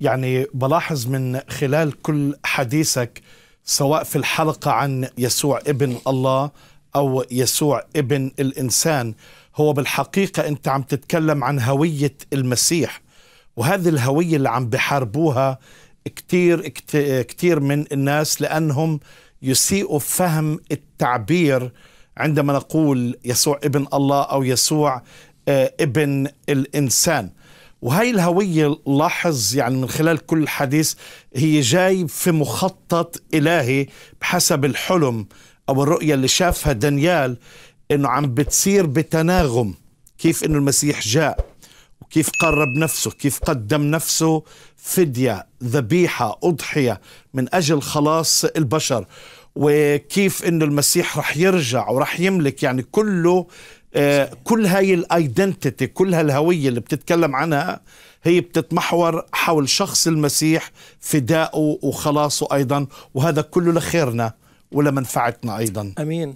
يعني بلاحظ من خلال كل حديثك سواء في الحلقة عن يسوع ابن الله أو يسوع ابن الإنسان هو بالحقيقة أنت عم تتكلم عن هوية المسيح وهذه الهوية اللي عم بحاربوها كتير كتير من الناس لأنهم يسيئوا فهم التعبير عندما نقول يسوع ابن الله أو يسوع آه، ابن الإنسان وهي الهوية لاحظ يعني من خلال كل حديث هي جاي في مخطط إلهي بحسب الحلم أو الرؤية اللي شافها دانيال أنه عم بتصير بتناغم كيف أنه المسيح جاء وكيف قرب نفسه كيف قدم نفسه فدية ذبيحة أضحية من أجل خلاص البشر وكيف انه المسيح رح يرجع ورح يملك يعني كله آه، كل هاي الايدنتيتي كل هالهويه اللي بتتكلم عنها هي بتتمحور حول شخص المسيح فدائه وخلاصه ايضا وهذا كله لخيرنا ولمنفعتنا ايضا امين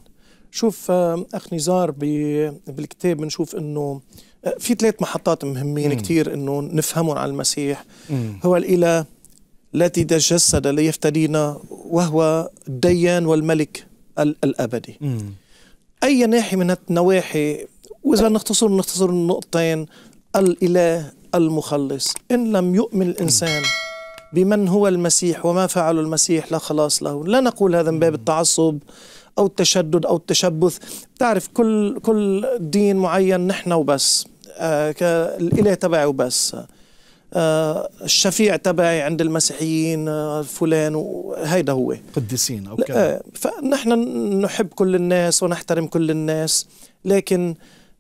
شوف آه، اخ نزار بالكتاب بنشوف انه آه، في ثلاث محطات مهمين كثير انه نفهمهم عن المسيح مم. هو الاله التي تجسد ليفتدينا وهو الديان والملك الأبدي مم. أي ناحية من النواحي وإذا نختصر نختصر النقطتين الإله المخلص إن لم يؤمن الإنسان بمن هو المسيح وما فعل المسيح لا خلاص له لا نقول هذا من باب التعصب أو التشدد أو التشبث تعرف كل كل دين معين نحن وبس آه الإله تبعي وبس آه، الشفيع تبعي عند المسيحيين آه، فلان وهيدا هو قديسين او كذا آه، فنحن نحب كل الناس ونحترم كل الناس لكن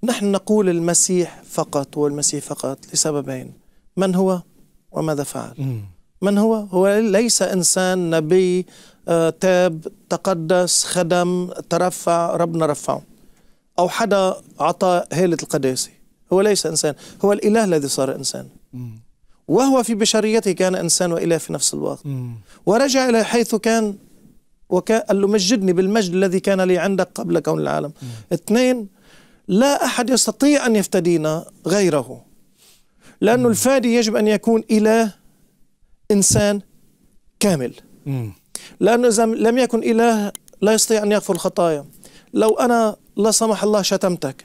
نحن نقول المسيح فقط والمسيح فقط لسببين من هو وماذا فعل م. من هو هو ليس انسان نبي تاب تقدس خدم ترفع ربنا رفعه او حدا عطى هيلة القداسه هو ليس انسان هو الاله الذي صار انسان م. وهو في بشريته كان إنسان وإله في نفس الوقت ورجع إلى حيث كان وقال له مجدني بالمجد الذي كان لي عندك قبل كون العالم اثنين لا أحد يستطيع أن يفتدينا غيره لأنه الفادي يجب أن يكون إله إنسان كامل لأنه إذا لم يكن إله لا يستطيع أن يغفر الخطايا لو أنا لا سمح الله شتمتك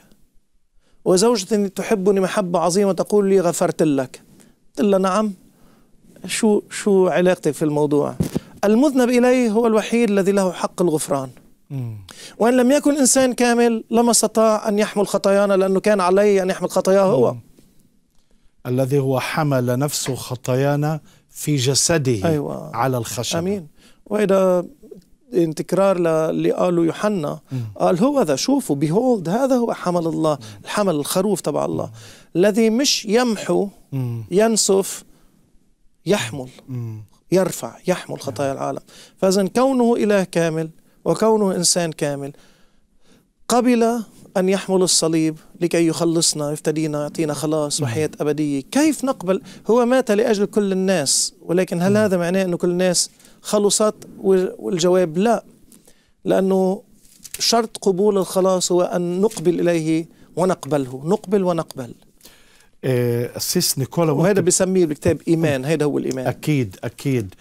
وزوجتي تحبني محبة عظيمة تقول لي غفرت لك قلت له نعم شو شو علاقتك في الموضوع المذنب إليه هو الوحيد الذي له حق الغفران وإن لم يكن إنسان كامل لما استطاع أن يحمل خطايانا لأنه كان عليه أن يحمل خطاياه هو الذي هو حمل نفسه خطايانا في جسده أيوة. على الخشبة أمين وإذا تكرار للي قاله يوحنا قال هو ذا شوفوا بيهولد هذا هو حمل الله الحمل الخروف تبع الله الذي مش يمحو ينسف يحمل يرفع يحمل خطايا العالم فإذا كونه إله كامل وكونه إنسان كامل قبل أن يحمل الصليب لكي يخلصنا يفتدينا يعطينا خلاص وحياة أبدية كيف نقبل هو مات لأجل كل الناس ولكن هل هذا معناه أن كل الناس خلصت والجواب لا لأنه شرط قبول الخلاص هو أن نقبل إليه ونقبله نقبل ونقبل أسيس إيه، نيكولا وهذا بسميه بالكتاب إيمان هذا هو الإيمان أكيد أكيد